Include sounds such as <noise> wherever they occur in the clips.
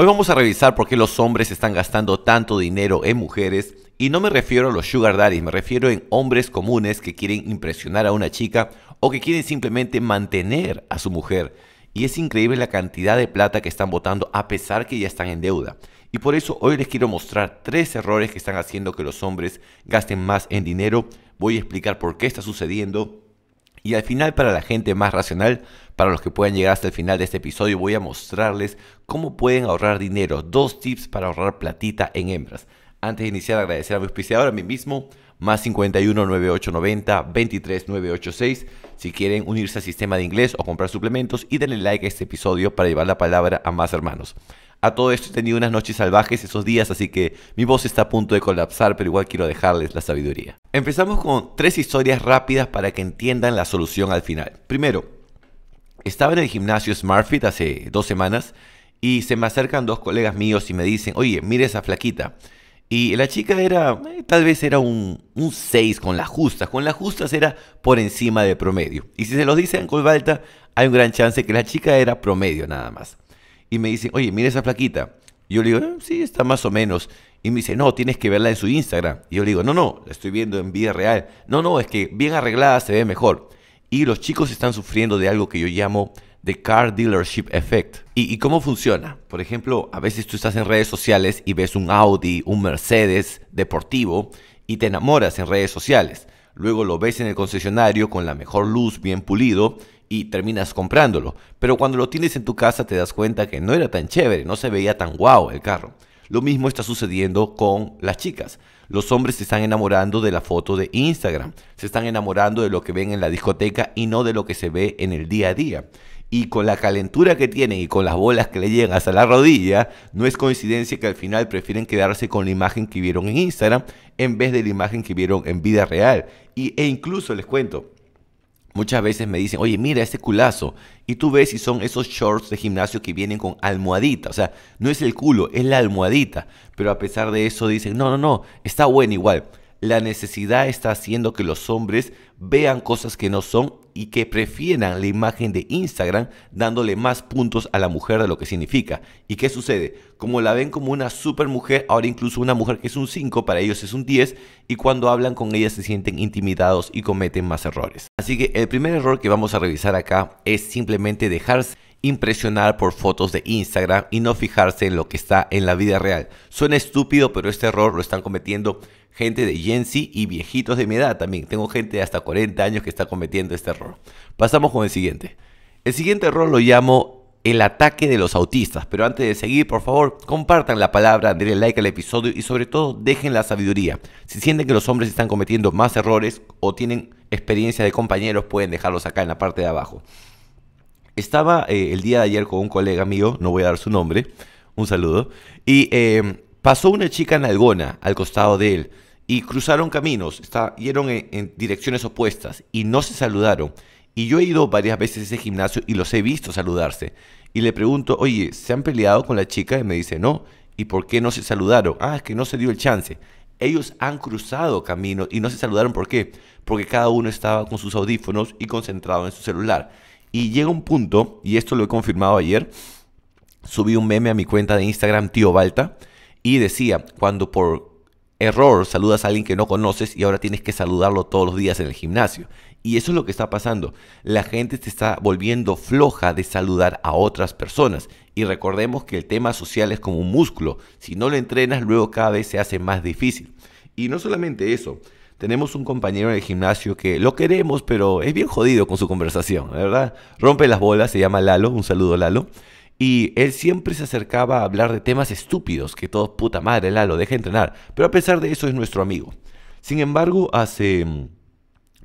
Hoy vamos a revisar por qué los hombres están gastando tanto dinero en mujeres y no me refiero a los sugar daddies, me refiero en hombres comunes que quieren impresionar a una chica o que quieren simplemente mantener a su mujer. Y es increíble la cantidad de plata que están botando a pesar que ya están en deuda. Y por eso hoy les quiero mostrar tres errores que están haciendo que los hombres gasten más en dinero. Voy a explicar por qué está sucediendo y al final, para la gente más racional, para los que puedan llegar hasta el final de este episodio, voy a mostrarles cómo pueden ahorrar dinero. Dos tips para ahorrar platita en hembras. Antes de iniciar, agradecer a mi auspiciador, a mí mismo, más 51 9890 23986. Si quieren unirse al sistema de inglés o comprar suplementos y denle like a este episodio para llevar la palabra a más hermanos. A todo esto he tenido unas noches salvajes esos días, así que mi voz está a punto de colapsar, pero igual quiero dejarles la sabiduría. Empezamos con tres historias rápidas para que entiendan la solución al final. Primero, estaba en el gimnasio SmartFit hace dos semanas y se me acercan dos colegas míos y me dicen, oye, mire esa flaquita. Y la chica era, eh, tal vez era un 6 con las justas. Con las justas era por encima de promedio. Y si se los dicen en Colbalta, hay un gran chance que la chica era promedio nada más y me dicen, oye, mira esa flaquita. Yo le digo, eh, sí, está más o menos. Y me dice, no, tienes que verla en su Instagram. Y yo le digo, no, no, la estoy viendo en vida real. No, no, es que bien arreglada se ve mejor. Y los chicos están sufriendo de algo que yo llamo The Car Dealership Effect. ¿Y, cómo funciona? Por ejemplo, a veces tú estás en redes sociales y ves un Audi, un Mercedes deportivo y te enamoras en redes sociales luego lo ves en el concesionario con la mejor luz bien pulido y terminas comprándolo. Pero cuando lo tienes en tu casa te das cuenta que no era tan chévere, no se veía tan guau el carro. Lo mismo está sucediendo con las chicas. Los hombres se están enamorando de la foto de Instagram, se están enamorando de lo que ven en la discoteca y no de lo que se ve en el día a día y con la calentura que tienen y con las bolas que le llegan hasta la rodilla, no es coincidencia que al final prefieren quedarse con la imagen que vieron en Instagram en vez de la imagen que vieron en vida real. Y, e incluso les cuento, Muchas veces me dicen, oye, mira ese culazo. Y tú ves si son esos shorts de gimnasio que vienen con almohadita. O sea, no es el culo, es la almohadita. Pero a pesar de eso dicen, no, no, no, está bueno igual. La necesidad está haciendo que los hombres vean cosas que no son y que prefieran la imagen de Instagram dándole más puntos a la mujer de lo que significa. ¿Y qué sucede? Como la ven como una super mujer, ahora incluso una mujer que es un 5 para ellos es un 10 y cuando hablan con ella se sienten intimidados y cometen más errores. Así que el primer error que vamos a revisar acá es simplemente dejarse impresionar por fotos de Instagram y no fijarse en lo que está en la vida real. Suena estúpido, pero este error lo están cometiendo gente de Gen y viejitos de mi edad también. Tengo gente de hasta 40 años que está cometiendo este error. Pasamos con el siguiente. El siguiente error lo llamo el ataque de los autistas. Pero antes de seguir, por favor, compartan la palabra, denle like al episodio y sobre todo dejen la sabiduría. Si sienten que los hombres están cometiendo más errores o tienen experiencia de compañeros, pueden dejarlos acá en la parte de abajo estaba eh, el día de ayer con un colega mío, no voy a dar su nombre, un saludo, y em, pasó una chica en Algona, al costado de él y cruzaron caminos, está, en, en, direcciones opuestas y no se saludaron. Y yo he ido varias veces a ese gimnasio y los he visto saludarse. Y le pregunto, oye, ¿se han peleado con la chica? Y me dice, no. ¿Y por qué no se saludaron? Ah, es que no se dio el chance. Ellos han cruzado caminos y no se saludaron. ¿Por qué? Porque cada uno estaba con sus audífonos y concentrado en su celular. Y llega un punto, y esto lo he confirmado ayer, subí un meme a mi cuenta de Instagram, tío Balta, y decía, cuando por error saludas a alguien que no conoces y ahora tienes que saludarlo todos los días en el gimnasio. Y eso es lo que está pasando. La gente se está volviendo floja de saludar a otras personas. Y recordemos que el tema social es como un músculo. Si no lo entrenas, luego cada vez se hace más difícil. Y no solamente eso, tenemos un compañero en el gimnasio que lo queremos, pero es bien jodido con su conversación, verdad. Rompe las bolas, se llama Lalo, un saludo Lalo. Y él siempre se acercaba a hablar de temas estúpidos, que todo, puta madre, Lalo, deja entrenar. Pero a pesar de eso es nuestro amigo. Sin embargo, hace mm,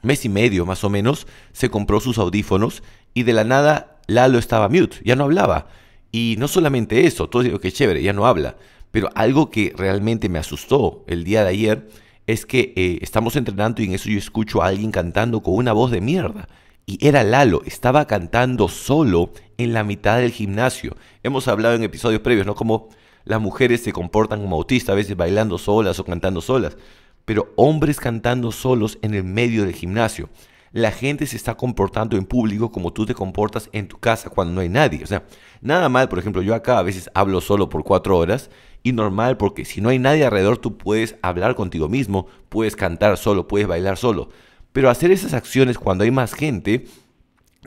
mes y medio más o menos, se compró sus audífonos y de la nada Lalo estaba mute, ya no hablaba. Y no solamente eso, todo digo que chévere, ya no habla. Pero algo que realmente me asustó el día de ayer es que eh, estamos entrenando y en eso yo escucho a alguien cantando con una voz de mierda. Y era Lalo, estaba cantando solo en la mitad del gimnasio. Hemos hablado en episodios previos, ¿no? Como las mujeres se comportan como autistas, a veces bailando solas o cantando solas. Pero hombres cantando solos en el medio del gimnasio. La gente se está comportando en público como tú te comportas en tu casa cuando no hay nadie. O sea, nada mal, por ejemplo, yo acá a veces hablo solo por cuatro horas y normal porque si no hay nadie alrededor tú puedes hablar contigo mismo, puedes cantar solo, puedes bailar solo. Pero hacer esas acciones cuando hay más gente,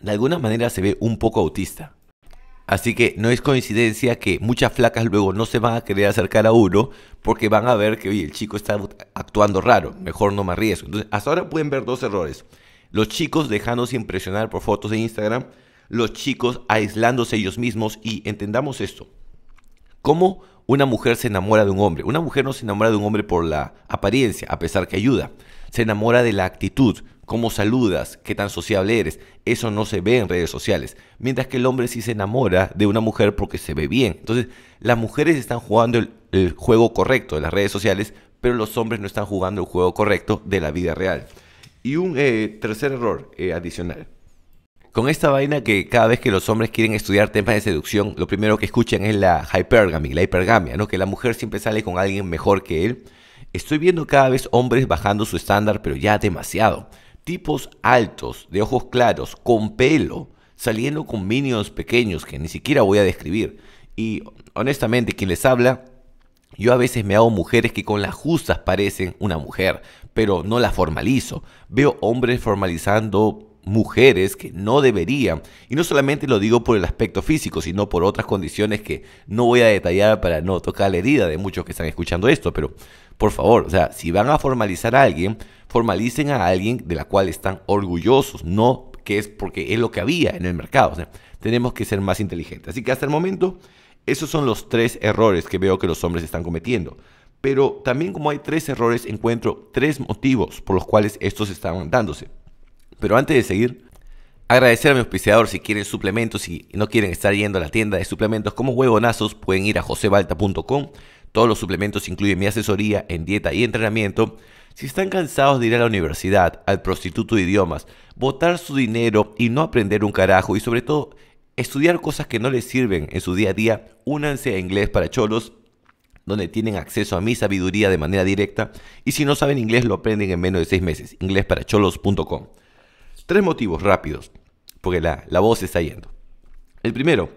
de alguna manera se ve un poco autista. Así que no es coincidencia que muchas flacas luego no se van a querer acercar a uno porque van a ver que, el chico está actuando raro, mejor no más riesgo. hasta ahora pueden ver dos errores. Los chicos dejándose impresionar por fotos de Instagram, los chicos aislándose ellos mismos y entendamos esto. ¿Cómo una mujer se enamora de un hombre? Una mujer no se enamora de un hombre por la apariencia, a pesar que ayuda. Se enamora de la actitud, cómo saludas, qué tan sociable eres. Eso no se ve en redes sociales. Mientras que el hombre sí se enamora de una mujer porque se ve bien. Entonces, las mujeres están jugando el, juego correcto de las redes sociales, pero los hombres no están jugando el juego correcto de la vida real. Y un eh, tercer error eh, adicional con esta vaina que cada vez que los hombres quieren estudiar temas de seducción, lo primero que escuchan es la la hipergamia, ¿no? Que la mujer siempre sale con alguien mejor que él. Estoy viendo cada vez hombres bajando su estándar, pero ya demasiado. Tipos altos, de ojos claros, con pelo, saliendo con minions pequeños que ni siquiera voy a describir. Y honestamente, quien les habla, yo a veces me hago mujeres que con las justas parecen una mujer, pero no la formalizo. Veo hombres formalizando mujeres que no deberían. Y no solamente lo digo por el aspecto físico, sino por otras condiciones que no voy a detallar para no tocar la herida de muchos que están escuchando esto. Pero por favor, o sea, si van a formalizar a alguien, formalicen a alguien de la cual están orgullosos, no que es porque es lo que había en el mercado. tenemos que ser más inteligentes. Así que hasta el momento, esos son los tres errores que veo que los hombres están cometiendo. Pero también como hay tres errores, encuentro tres motivos por los cuales estos están dándose. Pero antes de seguir, agradecer a mi auspiciador si quieren suplementos, y no quieren estar yendo a la tienda de suplementos como huevonazos, pueden ir a josebalta.com. Todos los suplementos incluyen mi asesoría en dieta y entrenamiento. Si están cansados de ir a la universidad, al prostituto de idiomas, botar su dinero y no aprender un carajo y sobre todo estudiar cosas que no les sirven en su día a día, únanse a Inglés para Cholos donde tienen acceso a mi sabiduría de manera directa y si no saben inglés lo aprenden en menos de seis meses. inglesparacholos.com. Tres motivos rápidos, porque la, la voz está yendo. El primero,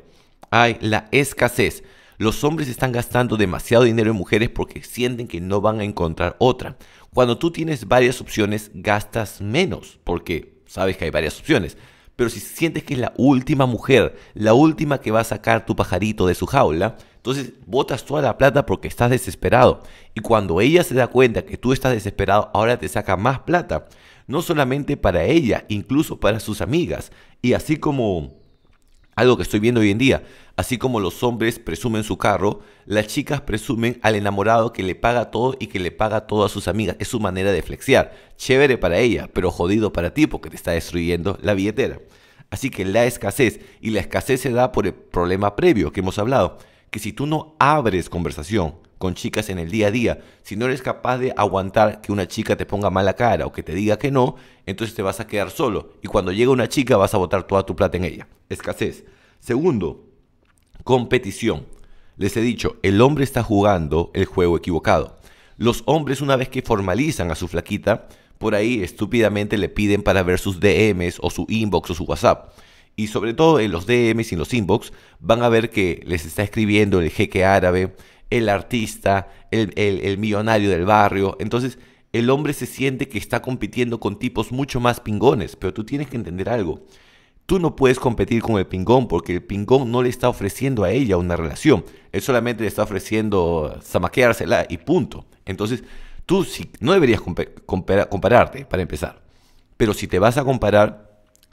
hay la escasez. Los hombres están gastando demasiado dinero en mujeres porque sienten que no van a encontrar otra. Cuando tú tienes varias opciones, gastas menos, porque sabes que hay varias opciones. Pero si sientes que es la última mujer, la última que va a sacar tu pajarito de su jaula, entonces botas toda la plata porque estás desesperado. Y cuando ella se da cuenta que tú estás desesperado, ahora te saca más plata no solamente para ella, incluso para sus amigas. Y así como algo que estoy viendo hoy en día, así como los hombres presumen su carro, las chicas presumen al enamorado que le paga todo y que le paga todo a sus amigas. Es su manera de flexiar. Chévere para ella, pero jodido para ti porque te está destruyendo la billetera. Así que la escasez, y la escasez se da por el problema previo que hemos hablado, que si tú no abres conversación, con chicas en el día a día. Si no eres capaz de aguantar que una chica te ponga mala cara o que te diga que no, entonces te vas a quedar solo. Y cuando llega una chica vas a botar toda tu plata en ella. Escasez. Segundo, competición. Les he dicho, el hombre está jugando el juego equivocado. Los hombres una vez que formalizan a su flaquita, por ahí estúpidamente le piden para ver sus DMs o su inbox o su WhatsApp y sobre todo en los DMs y en los inbox, van a ver que les está escribiendo el jeque árabe, el artista, el, millonario del barrio. Entonces, el hombre se siente que está compitiendo con tipos mucho más pingones, pero tú tienes que entender algo. Tú no puedes competir con el pingón porque el pingón no le está ofreciendo a ella una relación. Él solamente le está ofreciendo zamaqueársela y punto. Entonces, tú no deberías compararte para empezar. Pero si te vas a comparar,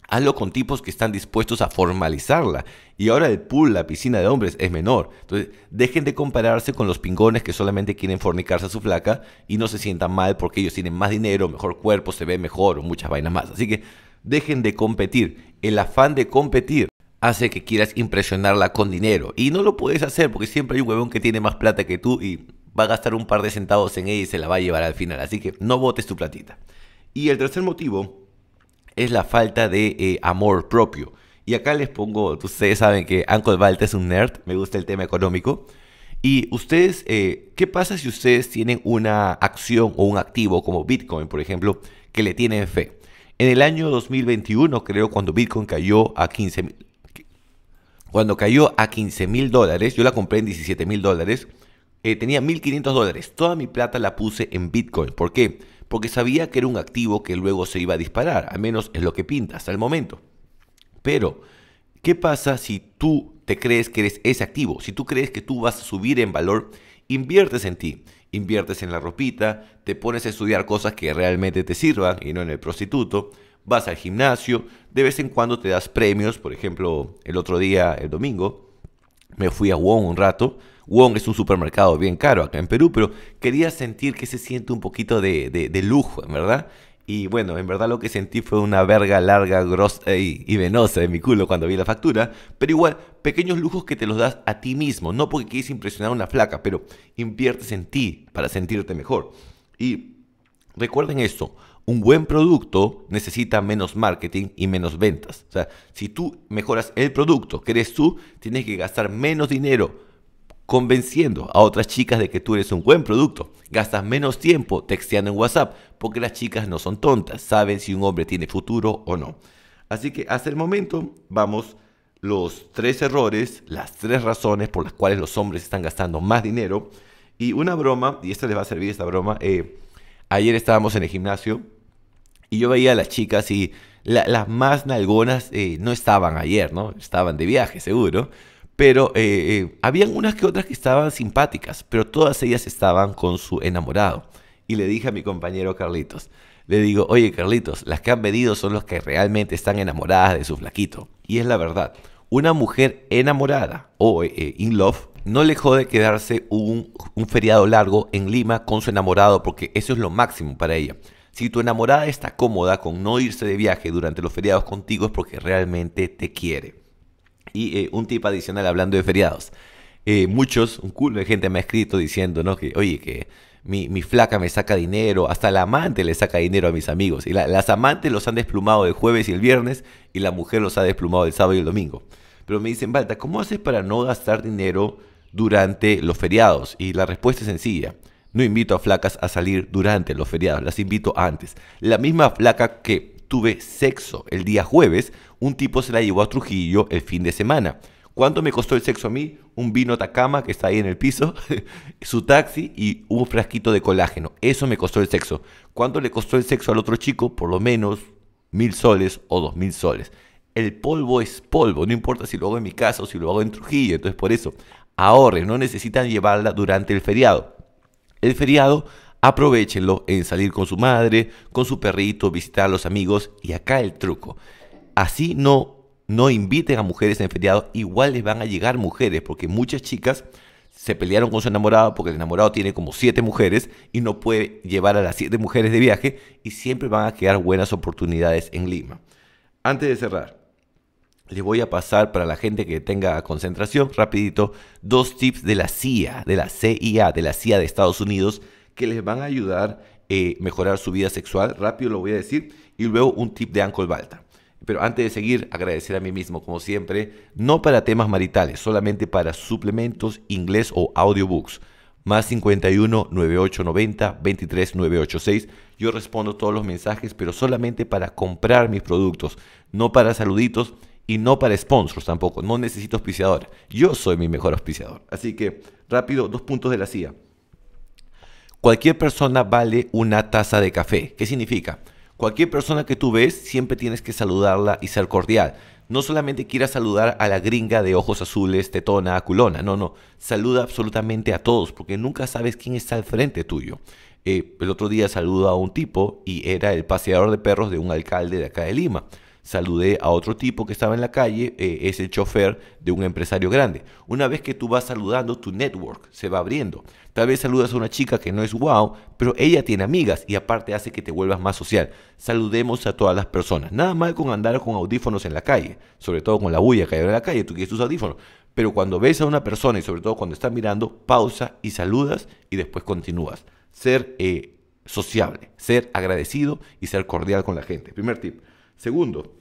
Hazlo con tipos que están dispuestos a formalizarla. Y ahora el pool, la piscina de hombres, es menor. Entonces, dejen de compararse con los pingones que solamente quieren fornicarse a su flaca y no se sientan mal porque ellos tienen más dinero, mejor cuerpo, se ve mejor o muchas vainas más. Así que dejen de competir. El afán de competir hace que quieras impresionarla con dinero. Y no lo puedes hacer porque siempre hay un huevón que tiene más plata que tú y va a gastar un par de centavos en ella y se la va a llevar al final. Así que no botes tu platita. Y el tercer motivo es la falta de eh, amor propio. Y acá les pongo, ustedes saben que Uncle Balta es un nerd, me gusta el tema económico. Y ustedes, eh, ¿qué pasa si ustedes tienen una acción o un activo como Bitcoin, por ejemplo, que le tienen fe? En el año 2021, creo, cuando Bitcoin cayó a 15 mil... Cuando cayó a 15 mil dólares, yo la compré en 17 mil dólares, eh, tenía 1.500 dólares. Toda mi plata la puse en Bitcoin. ¿Por qué? porque sabía que era un activo que luego se iba a disparar, al menos es lo que pinta hasta el momento. Pero, ¿qué pasa si tú te crees que eres ese activo? Si tú crees que tú vas a subir en valor, inviertes en ti, inviertes en la ropita, te pones a estudiar cosas que realmente te sirvan y no en el prostituto, vas al gimnasio, de vez en cuando te das premios, por ejemplo, el otro día, el domingo, me fui a WON un rato, Wong es un supermercado bien caro acá en Perú, pero quería sentir que se siente un poquito de, de, de lujo, ¿verdad? Y bueno, en verdad lo que sentí fue una verga larga, grosa y, venosa en mi culo cuando vi la factura. Pero igual, pequeños lujos que te los das a ti mismo. No porque quieres impresionar a una flaca, pero inviertes en ti para sentirte mejor. Y recuerden esto, un buen producto necesita menos marketing y menos ventas. O sea, si tú mejoras el producto que eres tú, tienes que gastar menos dinero convenciendo a otras chicas de que tú eres un buen producto. Gastas menos tiempo texteando en WhatsApp porque las chicas no son tontas, saben si un hombre tiene futuro o no. Así que hasta el momento vamos los tres errores, las tres razones por las cuales los hombres están gastando más dinero. Y una broma, y esta les va a servir esta broma, eh, ayer estábamos en el gimnasio y yo veía a las chicas y las más nalgonas eh, no estaban ayer, ¿no? Estaban de viaje seguro pero eh, eh, habían unas que otras que estaban simpáticas, pero todas ellas estaban con su enamorado. Y le dije a mi compañero Carlitos, le digo, oye Carlitos, las que han venido son las que realmente están enamoradas de su flaquito. Y es la verdad, una mujer enamorada o eh, in love no le jode quedarse un, un feriado largo en Lima con su enamorado porque eso es lo máximo para ella. Si tu enamorada está cómoda con no irse de viaje durante los feriados contigo es porque realmente te quiere. Y eh, un tip adicional hablando de feriados. Eh, muchos, un culo de gente me ha escrito diciendo, ¿no? Que, oye, que mi, flaca me saca dinero, hasta la amante le saca dinero a mis amigos. Y las amantes los han desplumado el jueves y el viernes, y la mujer los ha desplumado el sábado y el domingo. Pero me dicen, Balta, ¿cómo haces para no gastar dinero durante los feriados? Y la respuesta es sencilla. No invito a flacas a salir durante los feriados, las invito antes. La misma flaca que tuve sexo el día jueves, un tipo se la llevó a Trujillo el fin de semana. ¿Cuánto me costó el sexo a mí? Un vino Tacama que está ahí en el piso, <laughs> su taxi y un frasquito de colágeno. Eso me costó el sexo. ¿Cuánto le costó el sexo al otro chico? Por lo menos mil soles o dos mil soles. El polvo es polvo, no importa si lo hago en mi casa o si lo hago en Trujillo. Entonces por eso, ahorren, no necesitan llevarla durante el feriado. El feriado Aprovechenlo en salir con su madre, con su perrito, visitar a los amigos y acá el truco. Así no no inviten a mujeres en feriado igual les van a llegar mujeres, porque muchas chicas se pelearon con su enamorado porque el enamorado tiene como siete mujeres y no puede llevar a las siete mujeres de viaje y siempre van a quedar buenas oportunidades en Lima. Antes de cerrar, les voy a pasar para la gente que tenga concentración rapidito dos tips de la CIA, de la CIA, de la CIA de Estados Unidos que les van a ayudar a eh, mejorar su vida sexual. Rápido lo voy a decir. Y luego un tip de Ancol Balta. Pero antes de seguir, agradecer a mí mismo, como siempre, no para temas maritales, solamente para suplementos, inglés o audiobooks. Más 51 9890 986 Yo respondo todos los mensajes, pero solamente para comprar mis productos, no para saluditos y no para sponsors tampoco. No necesito auspiciador. Yo soy mi mejor auspiciador. Así que, rápido, dos puntos de la CIA cualquier persona vale una taza de café. ¿Qué significa? Cualquier persona que tú ves, siempre tienes que saludarla y ser cordial. No solamente quieras saludar a la gringa de ojos azules, tetona, culona. No, no. Saluda absolutamente a todos, porque nunca sabes quién está al frente tuyo. Eh, el otro día saludo a un tipo y era el paseador de perros de un alcalde de acá de Lima saludé a otro tipo que estaba en la calle, eh, es el chofer de un empresario grande. Una vez que tú vas saludando, tu network se va abriendo. Tal vez saludas a una chica que no es wow, pero ella tiene amigas y aparte hace que te vuelvas más social. Saludemos a todas las personas. Nada mal con andar con audífonos en la calle, sobre todo con la bulla que hay en la calle, tú quieres tus audífonos. Pero cuando ves a una persona y sobre todo cuando está mirando, pausa y saludas y después continúas. Ser eh, sociable, ser agradecido y ser cordial con la gente. Primer tip. Segundo,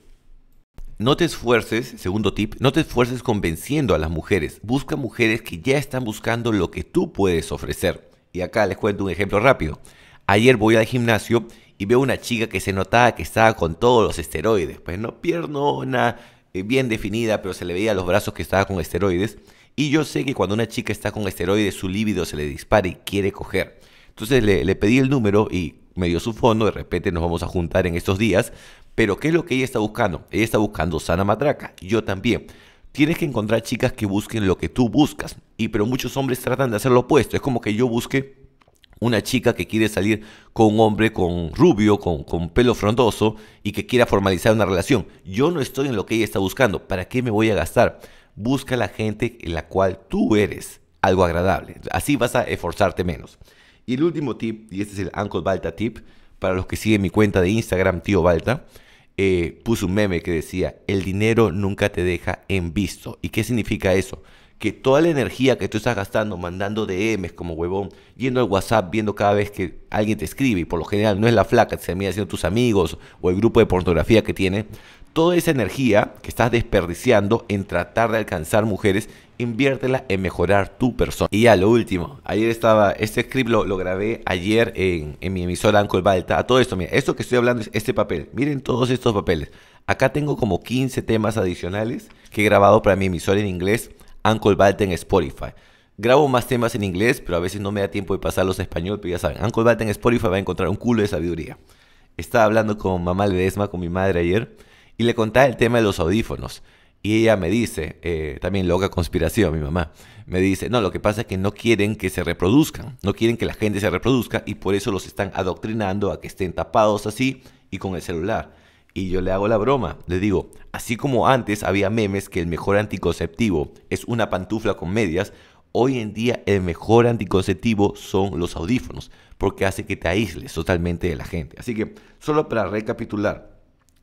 no te esfuerces, segundo tip, no te esfuerces convenciendo a las mujeres. Busca mujeres que ya están buscando lo que tú puedes ofrecer. Y acá les cuento un ejemplo rápido. Ayer voy al gimnasio y veo una chica que se notaba que estaba con todos los esteroides. Pues no, piernona, eh, bien definida, pero se le veía los brazos que estaba con esteroides. Y yo sé que cuando una chica está con esteroides, su líbido se le dispara y quiere coger. Entonces le, le pedí el número y me dio su fondo, de repente nos vamos a juntar en estos días, pero ¿qué es lo que ella está buscando? Ella está buscando sana matraca, yo también. Tienes que encontrar chicas que busquen lo que tú buscas, y pero muchos hombres tratan de hacer lo opuesto, es como que yo busque una chica que quiere salir con un hombre con rubio, con, con, pelo frondoso y que quiera formalizar una relación. Yo no estoy en lo que ella está buscando. ¿Para qué me voy a gastar? Busca la gente en la cual tú eres algo agradable. Así vas a esforzarte menos. Y el último tip, y este es el Uncle Balta tip, para los que siguen mi cuenta de Instagram, tío Balta, eh, puse un meme que decía, el dinero nunca te deja en visto. ¿Y qué significa eso? Que toda la energía que tú estás gastando mandando DMs como huevón, yendo al WhatsApp, viendo cada vez que alguien te escribe, y por lo general no es la flaca, se mira haciendo tus amigos o el grupo de pornografía que tiene, toda esa energía que estás desperdiciando en tratar de alcanzar mujeres inviértela en mejorar tu persona. Y ya, lo último. Ayer estaba, este script lo, lo grabé ayer en, mi emisora Uncle Balta. A todo esto, mira, esto que estoy hablando es este papel. Miren todos estos papeles. Acá tengo como 15 temas adicionales que he grabado para mi emisora en inglés, Uncle Balta en Spotify. Grabo más temas en inglés, pero a veces no me da tiempo de pasarlos en español, pero ya saben, Uncle Balta en Spotify va a encontrar un culo de sabiduría. Estaba hablando con mamá Ledesma, con mi madre ayer, y le contaba el tema de los audífonos. Y ella me dice, eh, también loca conspiración, mi mamá, me dice, no, lo que pasa es que no quieren que se reproduzcan, no quieren que la gente se reproduzca y por eso los están adoctrinando a que estén tapados así y con el celular. Y yo le hago la broma, le digo, así como antes había memes que el mejor anticonceptivo es una pantufla con medias, hoy en día el mejor anticonceptivo son los audífonos, porque hace que te aísles totalmente de la gente. Así que, solo para recapitular,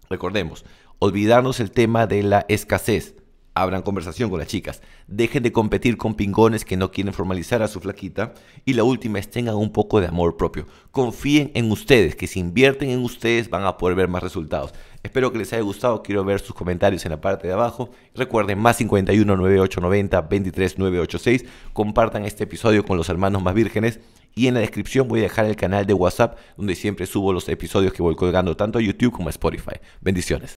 recordemos, olvidarnos el tema de la escasez. Abran conversación con las chicas. Dejen de competir con pingones que no quieren formalizar a su flaquita. Y la última es tengan un poco de amor propio. Confíen en ustedes, que si invierten en ustedes van a poder ver más resultados. Espero que les haya gustado. Quiero ver sus comentarios en la parte de abajo. Recuerden, más 51 9890 23986. Compartan este episodio con los hermanos más vírgenes. Y en la descripción voy a dejar el canal de WhatsApp donde siempre subo los episodios que voy colgando tanto a YouTube como a Spotify. Bendiciones.